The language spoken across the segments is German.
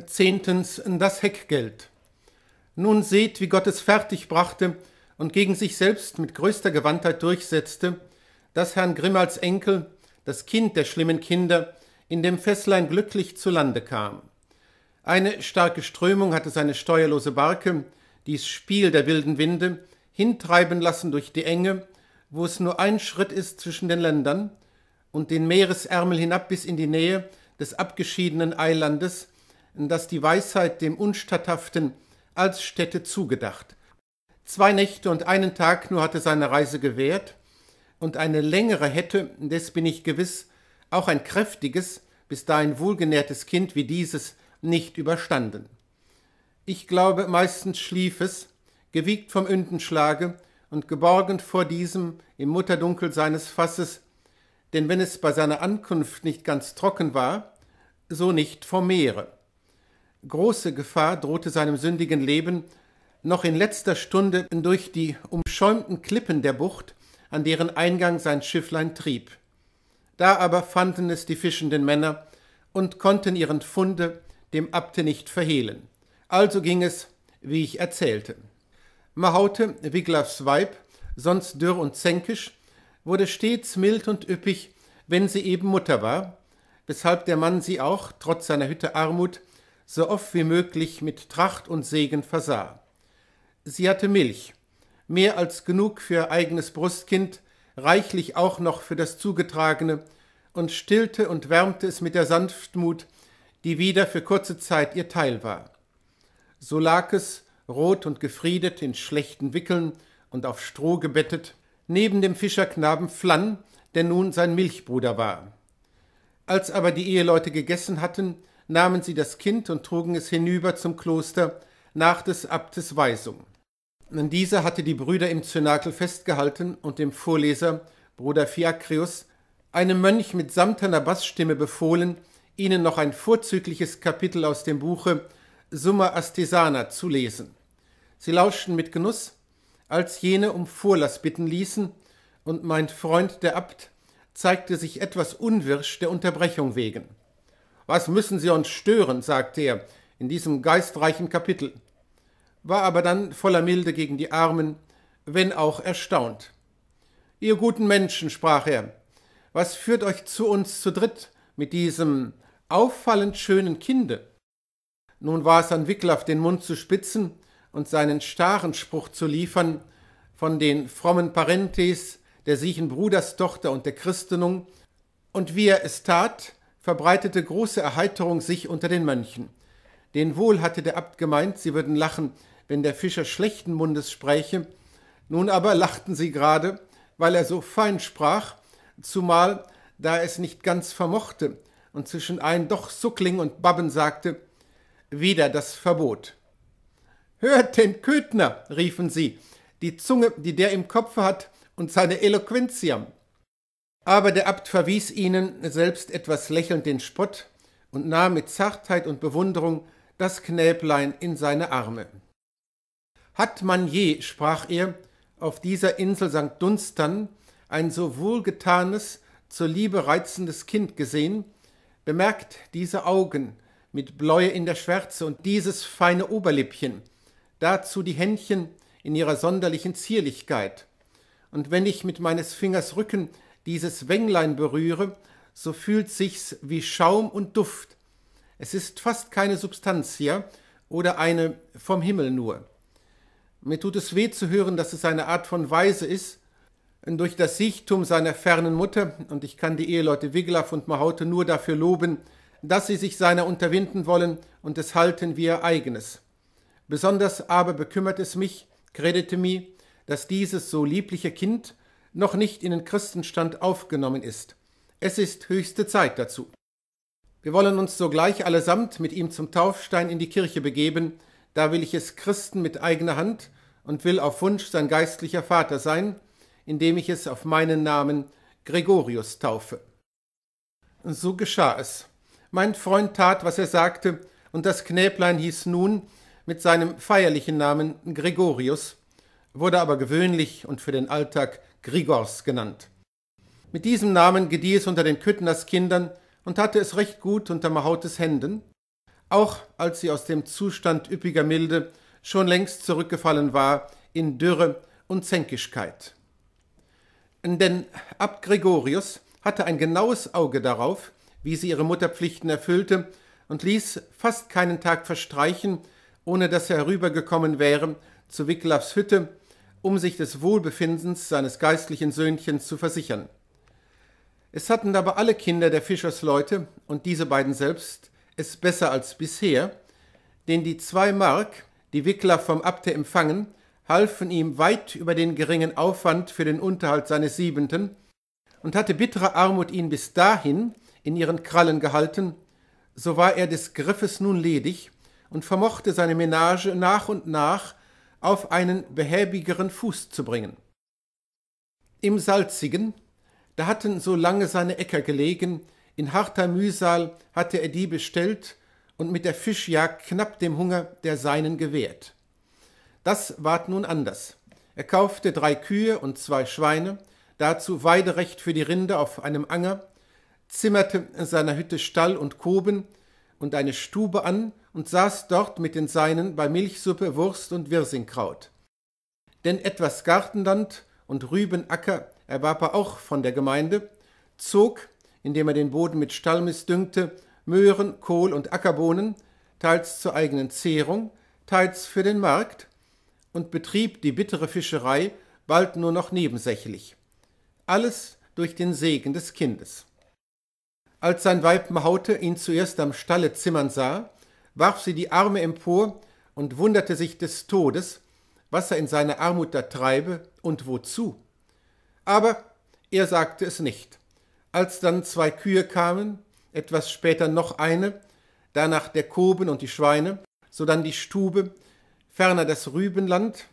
Zehntens das Heckgeld. Nun seht, wie Gott es fertig brachte und gegen sich selbst mit größter Gewandtheit durchsetzte, dass Herrn Grimm als Enkel, das Kind der schlimmen Kinder, in dem Fässlein glücklich zu Lande kam. Eine starke Strömung hatte seine steuerlose Barke, dies Spiel der wilden Winde, hintreiben lassen durch die Enge, wo es nur ein Schritt ist zwischen den Ländern, und den Meeresärmel hinab bis in die Nähe des abgeschiedenen Eilandes, das die Weisheit dem Unstatthaften als Stätte zugedacht. Zwei Nächte und einen Tag nur hatte seine Reise gewährt, und eine längere hätte, des bin ich gewiss, auch ein kräftiges, bis dahin wohlgenährtes Kind wie dieses nicht überstanden. Ich glaube, meistens schlief es, gewiegt vom Ündenschlage und geborgen vor diesem im Mutterdunkel seines Fasses, denn wenn es bei seiner Ankunft nicht ganz trocken war, so nicht vom Meere große Gefahr drohte seinem sündigen Leben, noch in letzter Stunde durch die umschäumten Klippen der Bucht, an deren Eingang sein Schifflein trieb. Da aber fanden es die fischenden Männer und konnten ihren Funde dem Abte nicht verhehlen. Also ging es, wie ich erzählte. Mahaute, Wiglafs Weib, sonst dürr und zänkisch, wurde stets mild und üppig, wenn sie eben Mutter war, weshalb der Mann sie auch, trotz seiner Hütte Armut, so oft wie möglich mit Tracht und Segen versah. Sie hatte Milch, mehr als genug für ihr eigenes Brustkind, reichlich auch noch für das Zugetragene, und stillte und wärmte es mit der Sanftmut, die wieder für kurze Zeit ihr Teil war. So lag es, rot und gefriedet in schlechten Wickeln und auf Stroh gebettet, neben dem Fischerknaben Flann, der nun sein Milchbruder war. Als aber die Eheleute gegessen hatten, nahmen sie das Kind und trugen es hinüber zum Kloster nach des Abtes Weisung. Dieser hatte die Brüder im Zynakel festgehalten und dem Vorleser, Bruder Fiacrius, einem Mönch mit samterner Bassstimme befohlen, ihnen noch ein vorzügliches Kapitel aus dem Buche Summa Astesana zu lesen. Sie lauschten mit Genuss, als jene um Vorlass bitten ließen, und mein Freund der Abt zeigte sich etwas unwirsch der Unterbrechung wegen. Was müssen Sie uns stören, sagte er in diesem geistreichen Kapitel, war aber dann voller Milde gegen die Armen, wenn auch erstaunt. Ihr guten Menschen, sprach er, was führt euch zu uns zu dritt mit diesem auffallend schönen Kinde? Nun war es an Wicklaff, den Mund zu spitzen und seinen starren Spruch zu liefern, von den frommen Parentes, der siechen Bruderstochter und der Christenung, und wie er es tat, verbreitete große Erheiterung sich unter den Mönchen. Den wohl hatte der Abt gemeint, sie würden lachen, wenn der Fischer schlechten Mundes spräche, nun aber lachten sie gerade, weil er so fein sprach, zumal, da er es nicht ganz vermochte und zwischen ein doch Suckling und Babben sagte, wieder das Verbot. Hört den Kötner, riefen sie, die Zunge, die der im Kopfe hat und seine Eloquentiam. Aber der Abt verwies ihnen selbst etwas lächelnd den Spott und nahm mit Zartheit und Bewunderung das Knäblein in seine Arme. Hat man je, sprach er, auf dieser Insel St. Dunstan ein so wohlgetanes, zur Liebe reizendes Kind gesehen, bemerkt diese Augen mit Bläue in der Schwärze und dieses feine Oberlippchen, dazu die Händchen in ihrer sonderlichen Zierlichkeit. Und wenn ich mit meines Fingers Rücken dieses Wänglein berühre, so fühlt sich's wie Schaum und Duft. Es ist fast keine Substanz hier oder eine vom Himmel nur. Mir tut es weh zu hören, dass es eine Art von Weise ist, durch das Sichtum seiner fernen Mutter, und ich kann die Eheleute Wiglaf und Mahaute nur dafür loben, dass sie sich seiner unterwinden wollen und es halten wie ihr eigenes. Besonders aber bekümmert es mich, credite mi, dass dieses so liebliche Kind noch nicht in den Christenstand aufgenommen ist. Es ist höchste Zeit dazu. Wir wollen uns sogleich allesamt mit ihm zum Taufstein in die Kirche begeben, da will ich es Christen mit eigener Hand und will auf Wunsch sein geistlicher Vater sein, indem ich es auf meinen Namen Gregorius taufe. So geschah es. Mein Freund tat, was er sagte, und das Knäblein hieß nun mit seinem feierlichen Namen Gregorius, wurde aber gewöhnlich und für den Alltag Grigors genannt. Mit diesem Namen gedieh es unter den Küttners Kindern und hatte es recht gut unter Mahautes Händen, auch als sie aus dem Zustand üppiger Milde schon längst zurückgefallen war in Dürre und Zänkischkeit. Denn Abt Gregorius hatte ein genaues Auge darauf, wie sie ihre Mutterpflichten erfüllte und ließ fast keinen Tag verstreichen, ohne dass er herübergekommen wäre zu Wiglafs Hütte um sich des Wohlbefindens seines geistlichen Söhnchens zu versichern. Es hatten aber alle Kinder der Fischersleute und diese beiden selbst es besser als bisher, denn die zwei Mark, die Wickler vom Abte empfangen, halfen ihm weit über den geringen Aufwand für den Unterhalt seines Siebenten, und hatte bittere Armut ihn bis dahin in ihren Krallen gehalten, so war er des Griffes nun ledig und vermochte seine Menage nach und nach auf einen behäbigeren Fuß zu bringen. Im Salzigen, da hatten so lange seine Äcker gelegen, in harter Mühsal hatte er die bestellt und mit der Fischjagd knapp dem Hunger der Seinen gewehrt. Das ward nun anders. Er kaufte drei Kühe und zwei Schweine, dazu Weiderecht für die Rinde auf einem Anger, zimmerte in seiner Hütte Stall und Koben und eine Stube an und saß dort mit den Seinen bei Milchsuppe, Wurst und Wirsingkraut. Denn etwas Gartenland und Rübenacker erwarb er auch von der Gemeinde, zog, indem er den Boden mit Stallmist düngte, Möhren, Kohl und Ackerbohnen, teils zur eigenen Zehrung, teils für den Markt, und betrieb die bittere Fischerei bald nur noch nebensächlich. Alles durch den Segen des Kindes. Als sein Weib Mahaute ihn zuerst am Stalle zimmern sah, warf sie die Arme empor und wunderte sich des Todes, was er in seiner Armut da treibe und wozu. Aber er sagte es nicht. Als dann zwei Kühe kamen, etwas später noch eine, danach der Koben und die Schweine, sodann die Stube, ferner das Rübenland,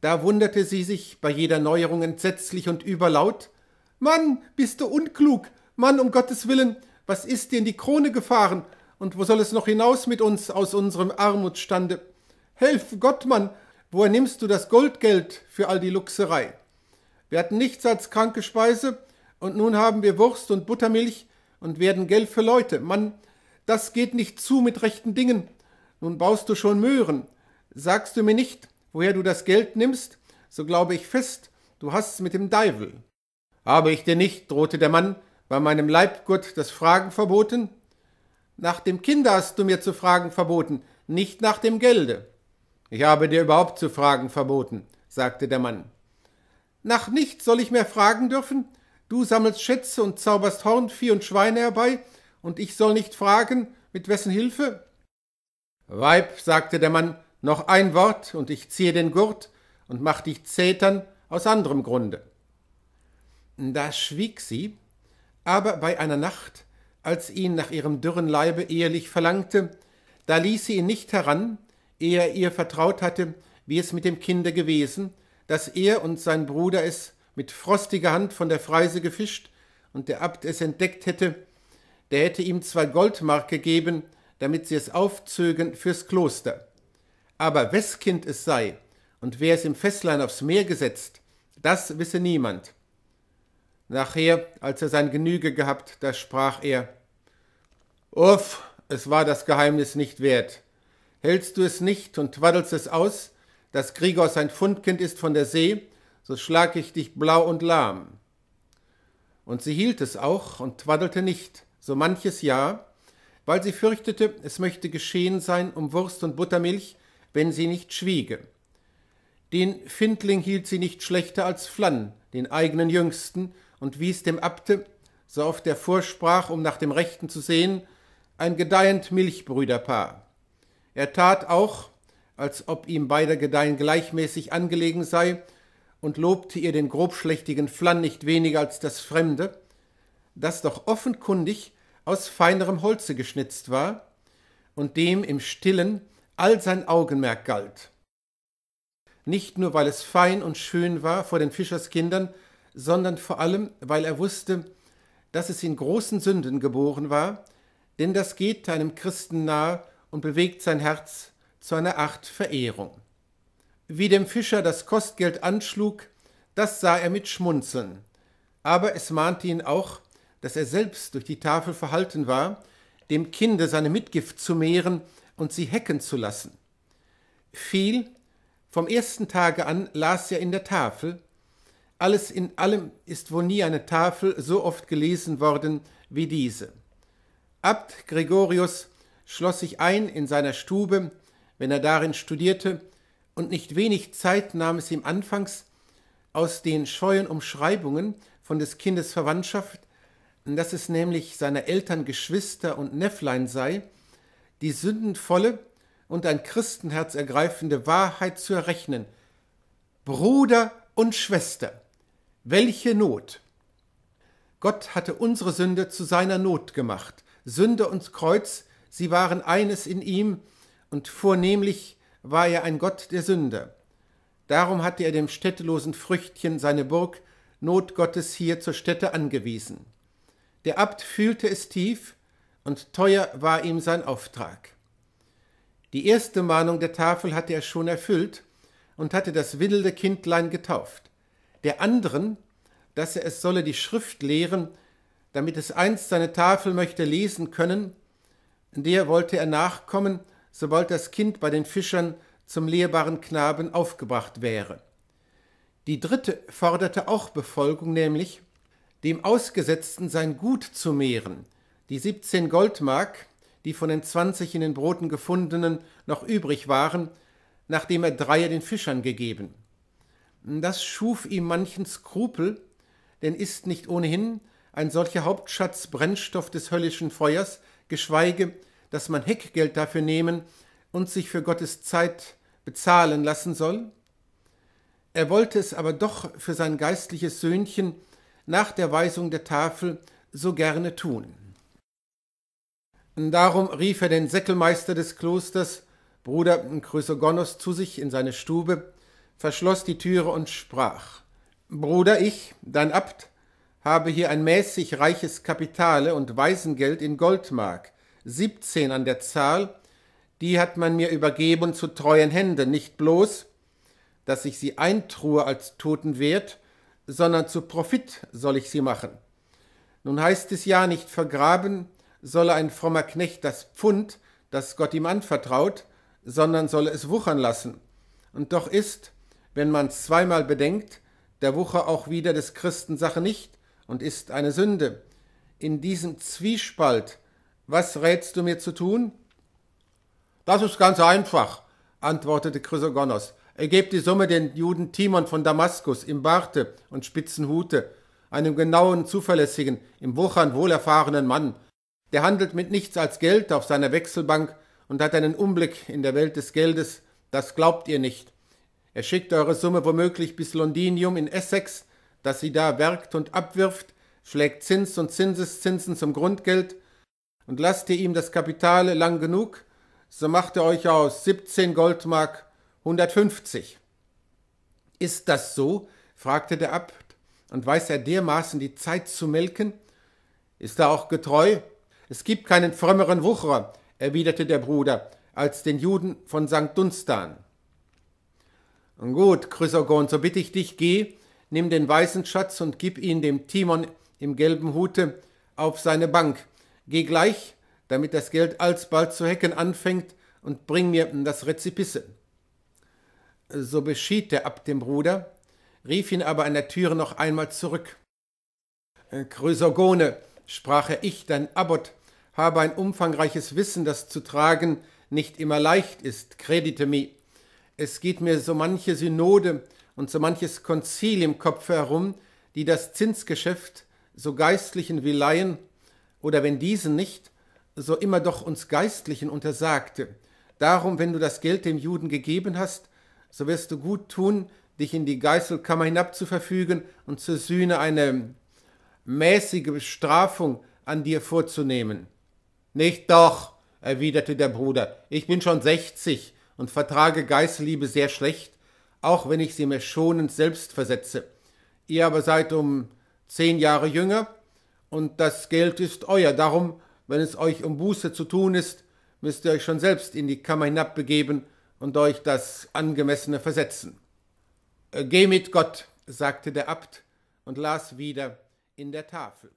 da wunderte sie sich bei jeder Neuerung entsetzlich und überlaut. Mann, bist du unklug! Mann, um Gottes willen, was ist dir in die Krone gefahren? Und wo soll es noch hinaus mit uns aus unserem Armutsstande? Helf, Gott, Mann, woher nimmst du das Goldgeld für all die Luxerei? Wir hatten nichts als kranke Speise, und nun haben wir Wurst und Buttermilch und werden Geld für Leute. Mann, das geht nicht zu mit rechten Dingen. Nun baust du schon Möhren. Sagst du mir nicht, woher du das Geld nimmst, so glaube ich fest, du hast's mit dem Deivel. Habe ich dir nicht, drohte der Mann, bei meinem Leibgurt das Fragen verboten? Nach dem Kinde hast du mir zu fragen verboten, nicht nach dem Gelde. Ich habe dir überhaupt zu fragen verboten, sagte der Mann. Nach nichts soll ich mehr fragen dürfen? Du sammelst Schätze und zauberst Hornvieh und Schweine herbei, und ich soll nicht fragen, mit wessen Hilfe? Weib, sagte der Mann, noch ein Wort, und ich ziehe den Gurt und mach dich zetern aus anderem Grunde. Da schwieg sie, aber bei einer Nacht, als ihn nach ihrem dürren Leibe ehelich verlangte, da ließ sie ihn nicht heran, ehe er ihr vertraut hatte, wie es mit dem Kinde gewesen, dass er und sein Bruder es mit frostiger Hand von der Freise gefischt und der Abt es entdeckt hätte, der hätte ihm zwei Goldmark gegeben, damit sie es aufzögen fürs Kloster. Aber wes Kind es sei und wer es im Fässlein aufs Meer gesetzt, das wisse niemand. Nachher, als er sein Genüge gehabt, da sprach er Uff, es war das Geheimnis nicht wert. Hältst du es nicht und twaddelst es aus, dass Gregor sein Fundkind ist von der See, so schlag ich dich blau und lahm. Und sie hielt es auch und twaddelte nicht, so manches Jahr, weil sie fürchtete, es möchte geschehen sein um Wurst und Buttermilch, wenn sie nicht schwiege. Den Findling hielt sie nicht schlechter als Flann, den eigenen Jüngsten, und wies dem Abte, so oft er vorsprach, um nach dem Rechten zu sehen, ein gedeihend Milchbrüderpaar. Er tat auch, als ob ihm beider Gedeihen gleichmäßig angelegen sei, und lobte ihr den grobschlächtigen Flann nicht weniger als das Fremde, das doch offenkundig aus feinerem Holze geschnitzt war und dem im Stillen all sein Augenmerk galt. Nicht nur, weil es fein und schön war vor den Fischerskindern, sondern vor allem, weil er wusste, dass es in großen Sünden geboren war, denn das geht einem Christen nahe und bewegt sein Herz zu einer Art Verehrung. Wie dem Fischer das Kostgeld anschlug, das sah er mit Schmunzeln, aber es mahnte ihn auch, dass er selbst durch die Tafel verhalten war, dem Kinde seine Mitgift zu mehren und sie hecken zu lassen. Viel, vom ersten Tage an las er in der Tafel, alles in allem ist wohl nie eine Tafel so oft gelesen worden wie diese. Abt Gregorius schloss sich ein in seiner Stube, wenn er darin studierte, und nicht wenig Zeit nahm es ihm anfangs, aus den scheuen Umschreibungen von des Kindes Verwandtschaft, dass es nämlich seiner Eltern Geschwister und Nefflein sei, die sündenvolle und ein Christenherz ergreifende Wahrheit zu errechnen. Bruder und Schwester, welche Not! Gott hatte unsere Sünde zu seiner Not gemacht. Sünde und Kreuz, sie waren eines in ihm, und vornehmlich war er ein Gott der Sünde. Darum hatte er dem städtelosen Früchtchen seine Burg Not Gottes hier zur Stätte angewiesen. Der Abt fühlte es tief, und teuer war ihm sein Auftrag. Die erste Mahnung der Tafel hatte er schon erfüllt und hatte das wilde Kindlein getauft der anderen, dass er es solle die Schrift lehren, damit es einst seine Tafel möchte lesen können, der wollte er nachkommen, sobald das Kind bei den Fischern zum lehrbaren Knaben aufgebracht wäre. Die dritte forderte auch Befolgung, nämlich dem Ausgesetzten sein Gut zu mehren, die 17 Goldmark, die von den 20 in den Broten gefundenen noch übrig waren, nachdem er dreie den Fischern gegeben. Das schuf ihm manchen Skrupel, denn ist nicht ohnehin ein solcher Hauptschatz Brennstoff des höllischen Feuers, geschweige, dass man Heckgeld dafür nehmen und sich für Gottes Zeit bezahlen lassen soll? Er wollte es aber doch für sein geistliches Söhnchen nach der Weisung der Tafel so gerne tun. Darum rief er den Säckelmeister des Klosters, Bruder Chrysogonos, zu sich in seine Stube verschloss die Türe und sprach Bruder, ich, dein Abt, habe hier ein mäßig reiches Kapitale und Waisengeld in Goldmark, siebzehn an der Zahl, die hat man mir übergeben zu treuen Händen, nicht bloß, dass ich sie eintruhe als Totenwert, sondern zu Profit soll ich sie machen. Nun heißt es ja nicht vergraben, solle ein frommer Knecht das Pfund, das Gott ihm anvertraut, sondern solle es wuchern lassen. Und doch ist, wenn man es zweimal bedenkt, der Wucher auch wieder des Christen Sache nicht und ist eine Sünde. In diesem Zwiespalt, was rätst du mir zu tun? Das ist ganz einfach, antwortete Chrysogonos. Er gebt die Summe den Juden Timon von Damaskus im Barte und spitzen Hute, einem genauen, zuverlässigen, im Wuchern wohlerfahrenen Mann. Der handelt mit nichts als Geld auf seiner Wechselbank und hat einen Umblick in der Welt des Geldes. Das glaubt ihr nicht. Er schickt eure Summe womöglich bis Londinium in Essex, dass sie da werkt und abwirft, schlägt Zins und Zinseszinsen zum Grundgeld, und lasst ihr ihm das Kapital lang genug, so macht er euch aus 17 Goldmark 150. Ist das so? fragte der Abt, und weiß er dermaßen die Zeit zu melken? Ist er auch getreu? Es gibt keinen frömmeren Wucherer, erwiderte der Bruder, als den Juden von St. Dunstan. Gut, Chrysogon, so bitte ich dich, geh, nimm den weißen Schatz und gib ihn dem Timon im gelben Hute auf seine Bank. Geh gleich, damit das Geld alsbald zu hecken anfängt und bring mir das Rezipisse. So beschied der Abt dem Bruder, rief ihn aber an der Türe noch einmal zurück. Chrysogone, äh, sprach er, ich, dein Abbot, habe ein umfangreiches Wissen, das zu tragen nicht immer leicht ist, kredite mi. Es geht mir so manche Synode und so manches Konzil im Kopf herum, die das Zinsgeschäft so geistlichen wie Laien oder wenn diesen nicht, so immer doch uns Geistlichen untersagte. Darum, wenn du das Geld dem Juden gegeben hast, so wirst du gut tun, dich in die Geißelkammer hinabzuverfügen und zur Sühne eine mäßige Bestrafung an dir vorzunehmen. Nicht doch, erwiderte der Bruder, ich bin schon sechzig und vertrage Geißliebe sehr schlecht, auch wenn ich sie mir schonend selbst versetze. Ihr aber seid um zehn Jahre jünger und das Geld ist euer. Darum, wenn es euch um Buße zu tun ist, müsst ihr euch schon selbst in die Kammer hinabbegeben und euch das Angemessene versetzen. Äh, geh mit Gott, sagte der Abt und las wieder in der Tafel.